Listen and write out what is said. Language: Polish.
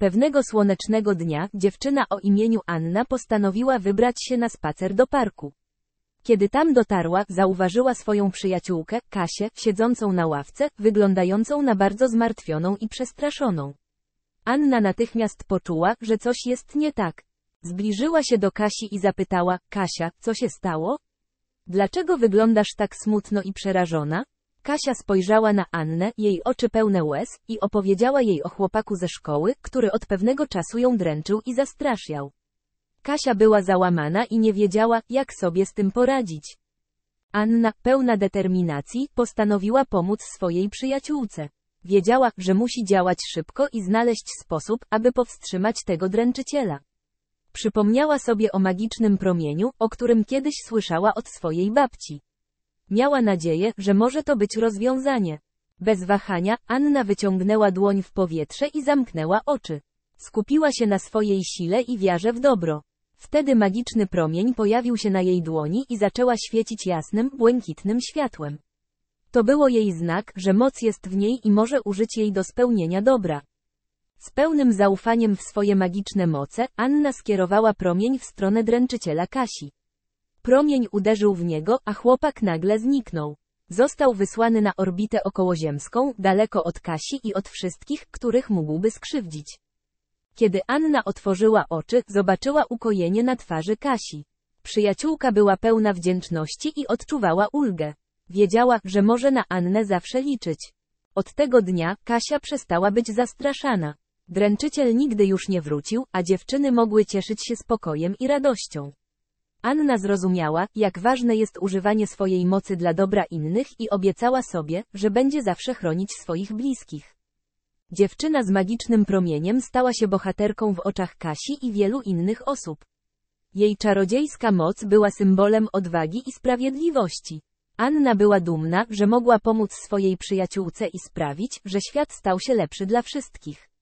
Pewnego słonecznego dnia dziewczyna o imieniu Anna postanowiła wybrać się na spacer do parku. Kiedy tam dotarła, zauważyła swoją przyjaciółkę, Kasię, siedzącą na ławce, wyglądającą na bardzo zmartwioną i przestraszoną. Anna natychmiast poczuła, że coś jest nie tak. Zbliżyła się do Kasi i zapytała, Kasia, co się stało? Dlaczego wyglądasz tak smutno i przerażona? Kasia spojrzała na Annę, jej oczy pełne łez, i opowiedziała jej o chłopaku ze szkoły, który od pewnego czasu ją dręczył i zastraszał. Kasia była załamana i nie wiedziała, jak sobie z tym poradzić. Anna, pełna determinacji, postanowiła pomóc swojej przyjaciółce. Wiedziała, że musi działać szybko i znaleźć sposób, aby powstrzymać tego dręczyciela. Przypomniała sobie o magicznym promieniu, o którym kiedyś słyszała od swojej babci. Miała nadzieję, że może to być rozwiązanie. Bez wahania, Anna wyciągnęła dłoń w powietrze i zamknęła oczy. Skupiła się na swojej sile i wiarze w dobro. Wtedy magiczny promień pojawił się na jej dłoni i zaczęła świecić jasnym, błękitnym światłem. To było jej znak, że moc jest w niej i może użyć jej do spełnienia dobra. Z pełnym zaufaniem w swoje magiczne moce, Anna skierowała promień w stronę dręczyciela Kasi. Promień uderzył w niego, a chłopak nagle zniknął. Został wysłany na orbitę okołoziemską, daleko od Kasi i od wszystkich, których mógłby skrzywdzić. Kiedy Anna otworzyła oczy, zobaczyła ukojenie na twarzy Kasi. Przyjaciółka była pełna wdzięczności i odczuwała ulgę. Wiedziała, że może na Annę zawsze liczyć. Od tego dnia Kasia przestała być zastraszana. Dręczyciel nigdy już nie wrócił, a dziewczyny mogły cieszyć się spokojem i radością. Anna zrozumiała, jak ważne jest używanie swojej mocy dla dobra innych i obiecała sobie, że będzie zawsze chronić swoich bliskich. Dziewczyna z magicznym promieniem stała się bohaterką w oczach Kasi i wielu innych osób. Jej czarodziejska moc była symbolem odwagi i sprawiedliwości. Anna była dumna, że mogła pomóc swojej przyjaciółce i sprawić, że świat stał się lepszy dla wszystkich.